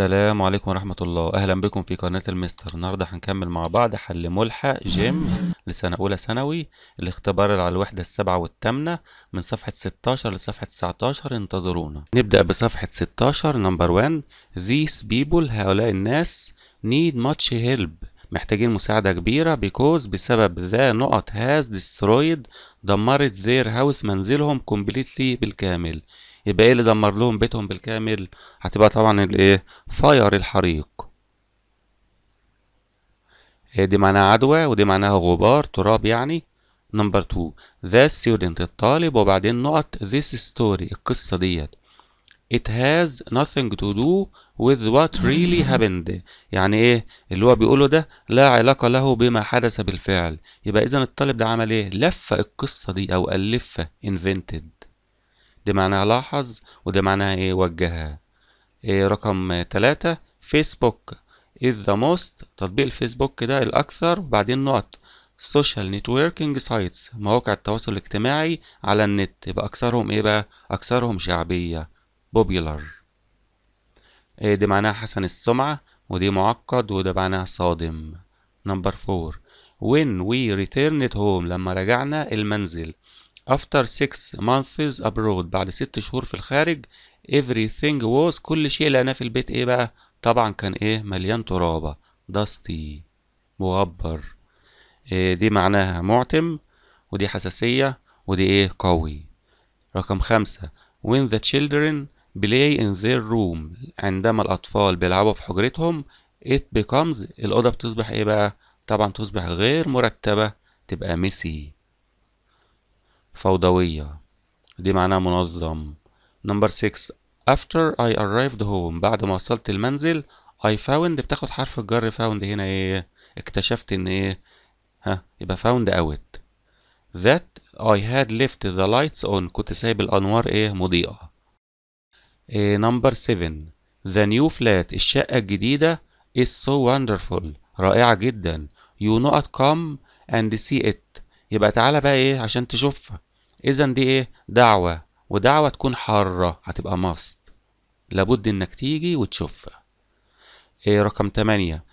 السلام عليكم ورحمة الله أهلا بكم في قناة المستر النهاردة هنكمل مع بعض حل ملحق جيم لسنة أولى ثانوي الاختبار على الوحدة السابعة والثامنة من صفحة 16 لصفحة 19 انتظرونا نبدأ بصفحة 16 نمبر 1 These people هؤلاء الناس need much help محتاجين مساعدة كبيرة because بسبب ذا نقط has destroyed دمرت their house منزلهم completely بالكامل يبقى ايه اللي دمر لهم بيتهم بالكامل هتبقى طبعا الايه فاير الحريق إيه، دي معناها عدوى ودي معناها غبار تراب يعني نمبر 2 ذا ستودنت الطالب وبعدين نقط ذيس ستوري القصة ديت it has nothing to do with what really happened يعني ايه اللي هو بيقوله ده لا علاقة له بما حدث بالفعل يبقى اذا الطالب ده عمل ايه لف القصة دي او الفها invented دي معناها لاحظ ودي معناها ايه وجهها إيه رقم تلاتة فيسبوك is the most تطبيق الفيسبوك ده الأكثر وبعدين نقط social networking sites مواقع التواصل الاجتماعي على النت يبقى أكثرهم إيه بقى؟ أكثرهم شعبية popular إيه دي معناها حسن السمعة ودي معقد وده معناها صادم نمبر فور when we returned home لما رجعنا المنزل after six months abroad بعد ست شهور في الخارج everything was كل شيء لقيناه في البيت ايه بقى طبعا كان ايه مليان ترابة dusty مغبر إيه دي معناها معتم ودي حساسية ودي ايه قوي رقم خمسة when the children play in their room عندما الأطفال بيلعبوا في حجرتهم it becomes الأوضة بتصبح ايه بقى طبعا تصبح غير مرتبة تبقى messy فوضوية دي معناها منظم نمبر 6 after I arrived home بعد ما وصلت المنزل I found بتاخد حرف الجر found هنا ايه اكتشفت ان ايه ها يبقى found out that I had left the lights on كنت سايب الأنوار إيه مضيئة. نمبر إيه، 7 The new flat الشقة الجديدة is so wonderful رائعة جدا. You not come and see it يبقى تعالى بقى إيه عشان تشوفها. اذا دي ايه دعوه ودعوه تكون حاره هتبقى ماست لابد انك تيجي وتشوفها إيه رقم 8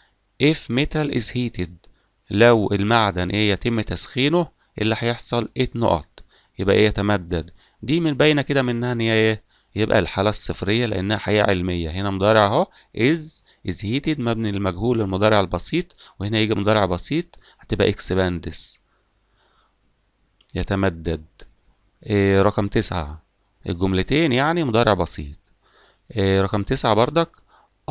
if metal is heated لو المعدن ايه يتم تسخينه إيه اللي هيحصل 8 نقط يبقى ايه يتمدد دي من باينه كده منها ان هي ايه يبقى الحاله الصفريه لانها حقيقه علميه هنا مضارع اهو is is heated مبني للمجهول المضارع البسيط وهنا يجي مضارع بسيط هتبقى expands يتمدد إيه، رقم تسعة الجملتين يعني مضارع بسيط إيه، رقم تسعة بردك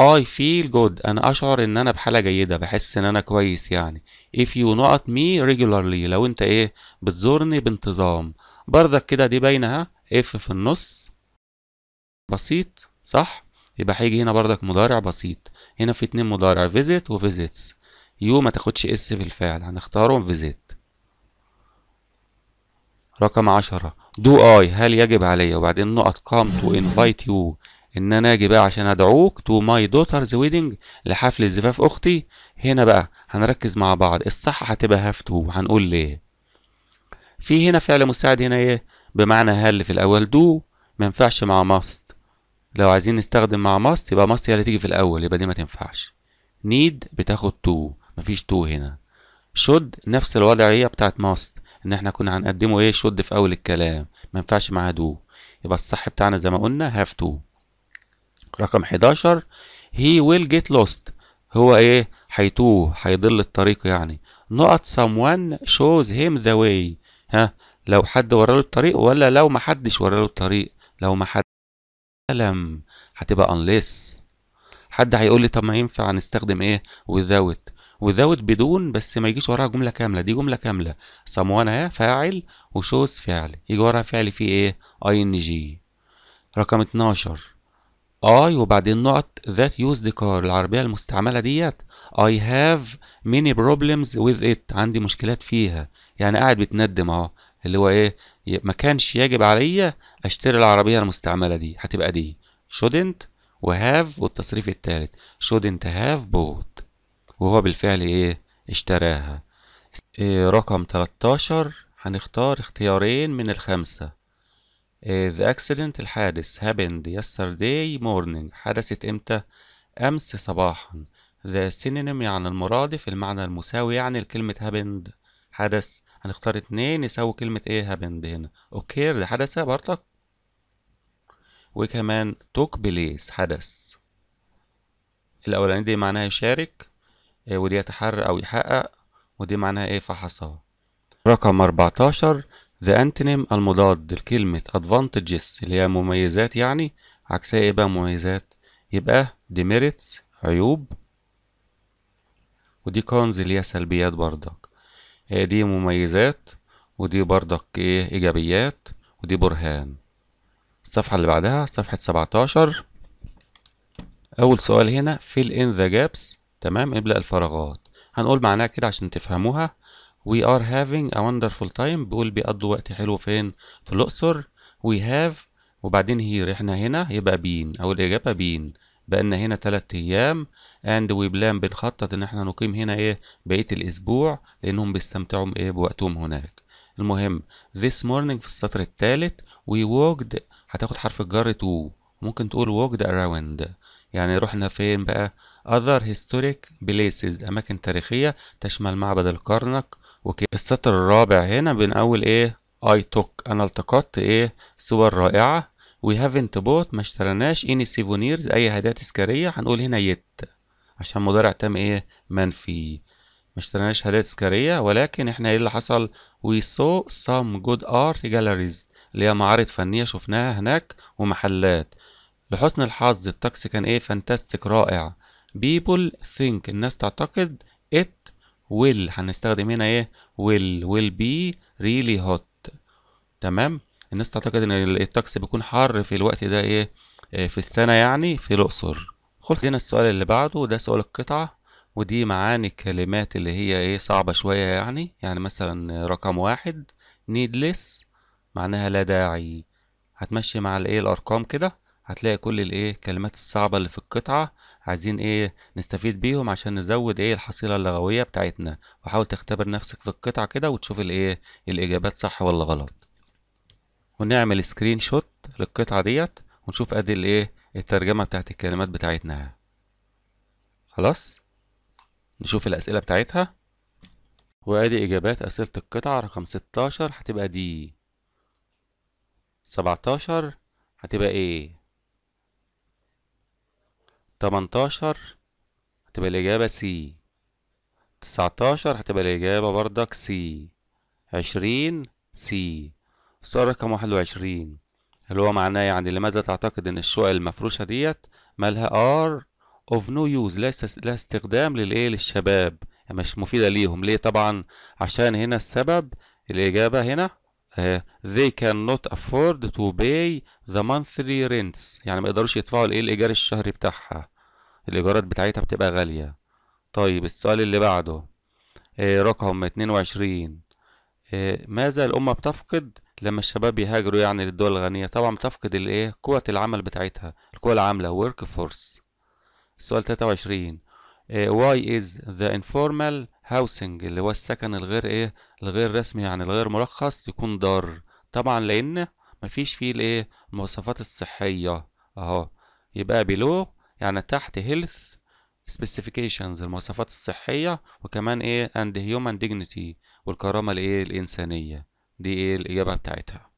I feel good أنا أشعر إن أنا بحالة جيدة بحس إن أنا كويس يعني if you not me regularly لو أنت إيه بتزورني بانتظام بردك كده دي باينة ها if في النص بسيط صح يبقى هيجي هنا بردك مضارع بسيط هنا في اتنين مضارع visit و visits يو ما تاخدش اس في الفعل هنختارهم visit رقم عشرة دو اي هل يجب عليا وبعدين نقط كام تو انفايت يو ان انا اجي بقى عشان ادعوك تو ماي دوترز ويدنج لحفل زفاف اختي هنا بقى هنركز مع بعض الصح هتبقى هاف تو هنقول ليه في هنا فعل مساعد هنا ايه بمعنى هل في الاول دو ما ينفعش مع ماست لو عايزين نستخدم مع ماست يبقى ماست هي اللي تيجي في الاول يبقى دي ما تنفعش نيد بتاخد تو مفيش تو هنا شود نفس الوضعيه بتاعت ماست ان احنا كنا هنقدمه ايه شد في اول الكلام ما ينفعش معاه دو يبقى الصح بتاعنا زي ما قلنا هاف تو رقم 11 هي ويل جيت لوست هو ايه هيتوه هيضل الطريق يعني نقط someone شوز هيم ذا واي ها لو حد وراله الطريق ولا لو ما حدش وراله الطريق لو ما حد لم هتبقى unless حد هيقول لي طب ما ينفع نستخدم ايه without without بدون بس ما يجيش وراها جملة كاملة دي جملة كاملة سموانا اهي فاعل وشوز فعل يجي وراها فعل فيه ايه ان جي رقم 12 اي وبعدين نقط يوز ذا كار العربية المستعملة ديت اي هاف ميني بروبلمز وذ ات عندي مشكلات فيها يعني قاعد بتندم اهو اللي هو ايه ما كانش يجب عليا اشتري العربية المستعملة دي هتبقى دي shouldn't وهاف والتصريف الثالث shouldn't have بوت وهو بالفعل ايه اشتراها إيه رقم 13 هنختار اختيارين من الخمسة إيه the accident الحادث happened yesterday morning حدثت امتى امس صباحا the synonym يعني المرادف المعنى المساوي يعني لكلمة happened حدث هنختار اتنين يساوي كلمة ايه happened هنا occurred حدث برضك وكمان took place حدث الأولاني دي معناها يشارك آه، وليتحرى أو يحقق ودي معناها إيه فحصها رقم 14 ذا أنتنم المضاد لكلمة advantages اللي هي مميزات يعني عكسها إيه بقى مميزات يبقى demerits عيوب ودي كونز اللي هي سلبيات بردك آه، دي مميزات ودي بردك ايه ايجابيات ودي برهان الصفحة اللي بعدها صفحة 17 اول سؤال هنا fill in the gaps تمام املأ الفراغات هنقول معناها كده عشان تفهموها we are having a wonderful time بيقول بيقضوا وقت حلو فين في الأقصر we have وبعدين here احنا هنا يبقى بين أو الإجابة بين بقى هنا ثلاث أيام and we plan بنخطط إن احنا نقيم هنا إيه بقية الأسبوع لأنهم بيستمتعوا ايه بوقتهم هناك المهم this morning في السطر الثالث we walked هتاخد حرف الجر to ممكن تقول walked around يعني رحنا فين بقى Other historic places أماكن تاريخية تشمل معبد الكرنك وكده السطر الرابع هنا بنقول إيه I took أنا التقطت إيه صور رائعة We haven't bought ما اشتريناش any souvenirs أي هدايا تذكارية هنقول هنا يت عشان مضارع تام إيه منفي ما اشتريناش هدايا تذكارية ولكن إحنا إيه اللي حصل We saw some good art galleries اللي هي معارض فنية شفناها هناك ومحلات لحسن الحظ التاكسي كان إيه فانتاستيك رائع people think الناس تعتقد it will هنستخدم هنا ايه will will be really hot تمام الناس تعتقد ان الطقس بيكون حر في الوقت ده ايه آه، في السنة يعني في الأقصر خلص هنا السؤال اللي بعده ده سؤال القطعة ودي معاني الكلمات اللي هي ايه صعبة شوية يعني يعني مثلا رقم واحد needless معناها لا داعي هتمشي مع الايه الأرقام كده هتلاقي كل الايه الكلمات الصعبة اللي في القطعة عايزين ايه نستفيد بيهم عشان نزود ايه الحصيلة اللغوية بتاعتنا وحاول تختبر نفسك في القطعة كده وتشوف الايه الاجابات صح ولا غلط ونعمل سكرين شوت للقطعة ديت ونشوف ادي الايه الترجمة بتاعت الكلمات بتاعتنا خلاص نشوف الاسئلة بتاعتها وادي اجابات اسئلة القطعة رقم 16 هتبقى دي 17 هتبقى ايه تمنتاشر هتبقى الإجابة سي تسعتاشر هتبقى الإجابة بردك سي عشرين سي السؤال رقم واحد وعشرين اللي هو معناه يعني لماذا تعتقد إن الشقق المفروشة ديت مالها ار اوف نو يوز لا استخدام للإيه للشباب يعني مش مفيدة ليهم ليه طبعا عشان هنا السبب الإجابة هنا Uh, they cannot afford to pay the monthly rents يعني ما يقدروش يدفعوا الايه الايجار الشهري بتاعها الإيجارات بتاعتها بتبقى غالية طيب السؤال اللي بعده آه رقم اتنين وعشرين آه ماذا الأمة بتفقد لما الشباب يهاجروا يعني للدول الغنية طبعا بتفقد الايه قوة العمل بتاعتها القوة العاملة ورك فورس السؤال 23 واي از ذا انفورمال هاوسنج اللي هو السكن الغير ايه الغير رسمي يعني الغير مرخص يكون ضار طبعا لان مفيش فيه الايه المواصفات الصحية اهو يبقى بيلو يعني تحت هيلث سبيسيفيكيشنز المواصفات الصحية وكمان ايه اند هيومن ديجنيتي والكرامة الايه الإنسانية دي ايه الإجابة بتاعتها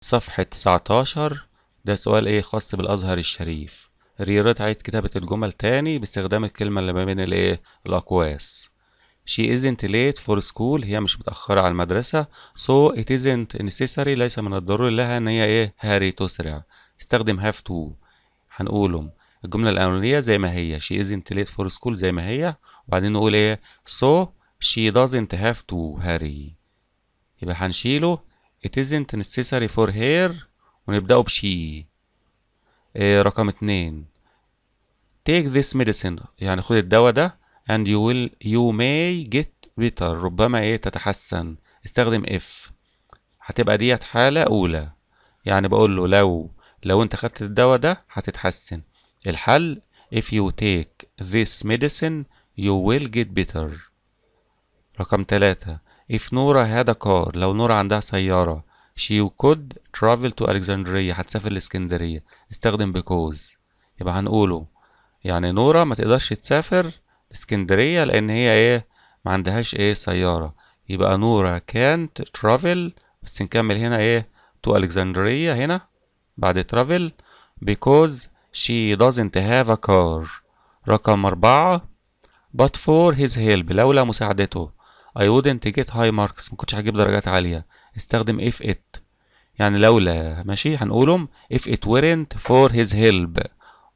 صفحة 19 ده سؤال ايه خاص بالأزهر الشريف ريرات عيد كتابة الجمل تاني باستخدام الكلمة اللي ما بين الايه الأقواس She isn't late for school هي مش متأخرة على المدرسة so it isn't necessary ليس من الضروري لها ان هي ايه هاري تسرع استخدم have to هنقولهم الجملة الأولانية زي ما هي she isn't late for school زي ما هي وبعدين نقول ايه so she doesn't have to hurry يبقى هنشيله it isn't necessary for her ونبدأه بشي إيه رقم اتنين take this medicine يعني خد الدواء ده and you will you may get better ربما ايه تتحسن استخدم if هتبقى ديت حالة أولى يعني بقول له لو لو انت خدت الدواء ده هتتحسن الحل if you take this medicine you will get better رقم ثلاثة if نورا had a car لو نورا عندها سيارة she could travel to Alexandria هتسافر لاسكندرية استخدم because يبقى هنقوله يعني نورا ما تقدرش تسافر اسكندرية لأن هي ايه ما عندهاش ايه سيارة يبقى نورا can't travel بس نكمل هنا ايه to Alexandria هنا بعد travel because she doesn't have a car رقم أربعة but for his help لولا مساعدته I wouldn't get high marks ما كنتش هجيب درجات عالية استخدم if it يعني لولا ماشي هنقولهم if it weren't for his help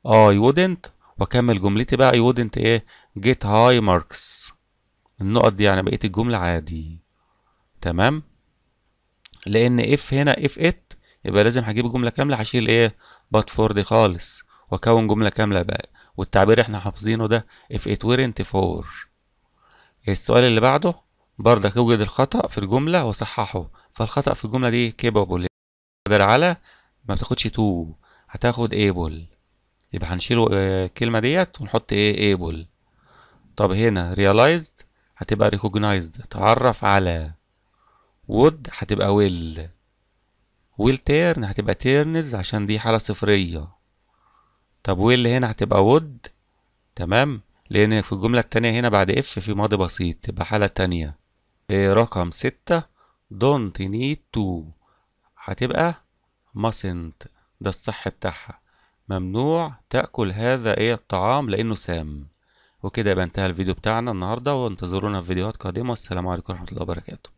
I wouldn't وأكمل جملتي بقى I wouldn't إيه get high marks النقط دي يعني بقية الجملة عادي تمام لأن if هنا if it يبقى لازم هجيب جملة كاملة هشيل ايه but for دي خالص واكون جملة كاملة بقى والتعبير احنا حافظينه ده if it weren't for السؤال اللي بعده برضك يوجد الخطأ في الجملة وصححه فالخطأ في الجملة دي capable قدر على ما بتاخدش تو هتاخد able يبقى هنشيل آه، الكلمة ديت ونحط ايه able طب هنا realized هتبقى recognized تعرف على would هتبقى will والتيرن هتبقى تيرنز عشان دي حالة صفرية طب واللي هنا هتبقى وود تمام لأن في الجملة التانية هنا بعد اف في ماضي بسيط تبقى حالة تانية إيه، رقم ستة don't need to هتبقى mustn't ده الصح بتاعها ممنوع تأكل هذا ايه الطعام لأنه سام وكده يبقى انتهى الفيديو بتاعنا النهاردة وانتظرونا في فيديوهات قادمة والسلام عليكم ورحمة الله وبركاته